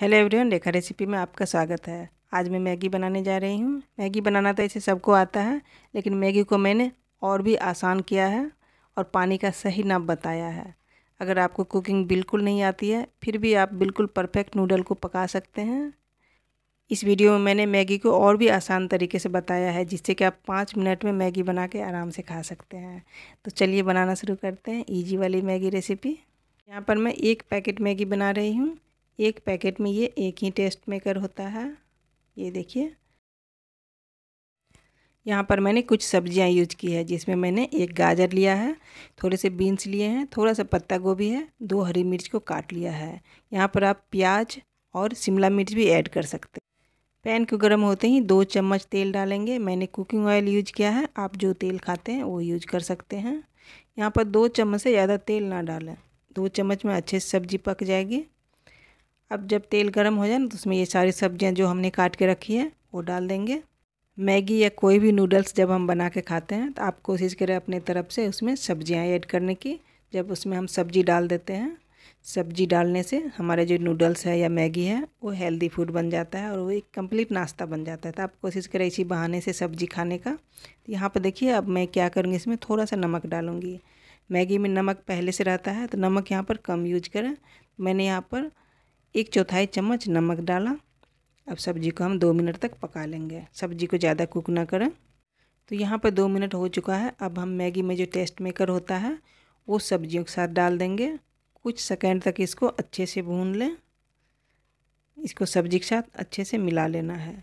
hello everyone रेखा recipe में आपका स्वागत है आज मैं मैगी बनाने जा रही हूँ मैगी बनाना तो ऐसे सबको आता है लेकिन मैगी को मैंने और भी आसान किया है और पानी का सही नाप बताया है अगर आपको कुकिंग बिल्कुल नहीं आती है फिर भी आप बिल्कुल परफेक्ट नूडल को पका सकते हैं इस वीडियो में मैंने मैगी को और भी आसान तरीके से बताया है जिससे कि आप पाँच मिनट में मैगी बना के आराम से खा सकते हैं तो चलिए बनाना शुरू करते हैं ईजी वाली मैगी रेसिपी यहाँ पर मैं एक पैकेट मैगी बना रही हूँ एक पैकेट में ये एक ही टेस्ट मेकर होता है ये देखिए यहाँ पर मैंने कुछ सब्जियाँ यूज की है जिसमें मैंने एक गाजर लिया है थोड़े से बीन्स लिए हैं थोड़ा सा पत्ता गोभी है दो हरी मिर्च को काट लिया है यहाँ पर आप प्याज और शिमला मिर्च भी ऐड कर सकते हैं पैन को गर्म होते ही दो चम्मच तेल डालेंगे मैंने कुकिंग ऑयल यूज किया है आप जो तेल खाते हैं वो यूज कर सकते हैं यहाँ पर दो चम्मच से ज़्यादा तेल ना डालें दो चम्मच में अच्छे से सब्जी पक जाएगी अब जब तेल गर्म हो जाए ना तो उसमें ये सारी सब्जियाँ जो हमने काट के रखी है वो डाल देंगे मैगी या कोई भी नूडल्स जब हम बना के खाते हैं तो आप कोशिश करें अपने तरफ से उसमें सब्ज़ियाँ ऐड करने की जब उसमें हम सब्जी डाल देते हैं सब्जी डालने से हमारे जो नूडल्स है या मैगी है वो हेल्दी फूड बन जाता है और वो एक कंप्लीट नाश्ता बन जाता है तो आप कोशिश करें इसी बहाने से सब्जी खाने का यहाँ पर देखिए अब मैं क्या करूँगी इसमें थोड़ा सा नमक डालूँगी मैगी में नमक पहले से रहता है तो नमक यहाँ पर कम यूज करें मैंने यहाँ पर एक चौथाई चम्मच नमक डाला अब सब्जी को हम दो मिनट तक पका लेंगे सब्जी को ज़्यादा कुक ना करें तो यहाँ पर दो मिनट हो चुका है अब हम मैगी में जो टेस्ट मेकर होता है वो सब्जियों के साथ डाल देंगे कुछ सेकेंड तक इसको अच्छे से भून लें इसको सब्जी के साथ अच्छे से मिला लेना है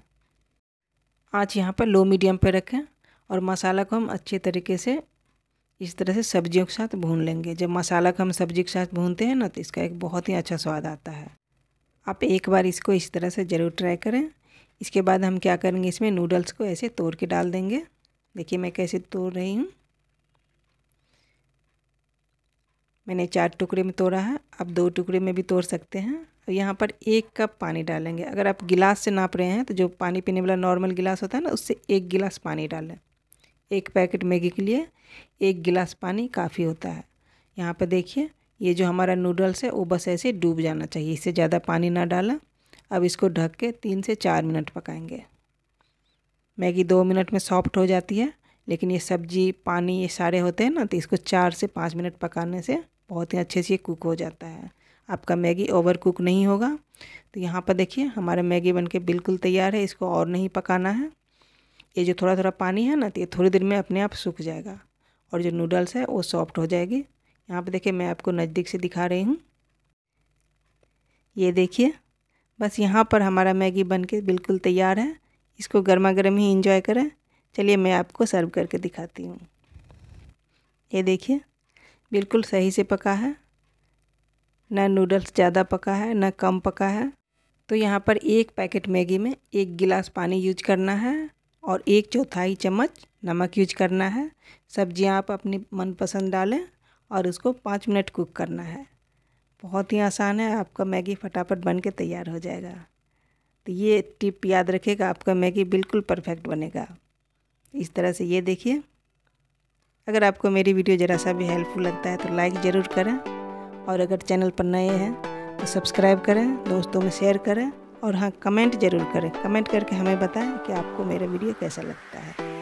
आँच यहाँ पर लो मीडियम पर रखें और मसाला को हम अच्छे तरीके से इस तरह से सब्जियों के साथ भून लेंगे जब मसाला को हम सब्जी के साथ भूनते हैं ना तो इसका एक बहुत ही अच्छा स्वाद आता है आप एक बार इसको इस तरह से ज़रूर ट्राई करें इसके बाद हम क्या करेंगे इसमें नूडल्स को ऐसे तोड़ के डाल देंगे देखिए मैं कैसे तोड़ रही हूँ मैंने चार टुकड़े में तोड़ा है आप दो टुकड़े में भी तोड़ सकते हैं और यहाँ पर एक कप पानी डालेंगे अगर आप गिलास से नाप रहे हैं तो जो पानी पीने वाला नॉर्मल गिलास होता है ना उससे एक गिलास पानी डालें एक पैकेट मैगी के लिए एक गिलास पानी काफ़ी होता है यहाँ पर देखिए ये जो हमारा नूडल्स है वो बस ऐसे डूब जाना चाहिए इससे ज़्यादा पानी ना डाला अब इसको ढक के तीन से चार मिनट पकाएंगे मैगी दो मिनट में सॉफ्ट हो जाती है लेकिन ये सब्जी पानी ये सारे होते हैं ना तो इसको चार से पाँच मिनट पकाने से बहुत ही अच्छे से ये कुक हो जाता है आपका मैगी ओवर कुक नहीं होगा तो यहाँ पर देखिए हमारा मैगी बनके बिल्कुल तैयार है इसको और नहीं पकाना है ये जो थोड़ा थोड़ा पानी है ना तो ये थोड़ी देर में अपने आप सूख जाएगा और जो नूडल्स है वो सॉफ्ट हो जाएगी यहाँ पे देखिए मैं आपको नज़दीक से दिखा रही हूँ ये देखिए बस यहाँ पर हमारा मैगी बन के बिल्कुल तैयार है इसको गर्मा गर्म ही इंजॉय करें चलिए मैं आपको सर्व करके दिखाती हूँ ये देखिए बिल्कुल सही से पका है ना नूडल्स ज़्यादा पका है ना कम पका है तो यहाँ पर एक पैकेट मैगी में एक गिलास पानी यूज करना है और एक चौथाई चम्मच नमक यूज करना है सब्जियाँ आप अपनी मनपसंद डालें और उसको पाँच मिनट कुक करना है बहुत ही आसान है आपका मैगी फटाफट बन के तैयार हो जाएगा तो ये टिप याद रखेगा आपका मैगी बिल्कुल परफेक्ट बनेगा इस तरह से ये देखिए अगर आपको मेरी वीडियो ज़रा सा भी हेल्पफुल लगता है तो लाइक ज़रूर करें और अगर चैनल पर नए हैं तो सब्सक्राइब करें दोस्तों में शेयर करें और हाँ कमेंट ज़रूर करें कमेंट करके हमें बताएं कि आपको मेरा वीडियो कैसा लगता है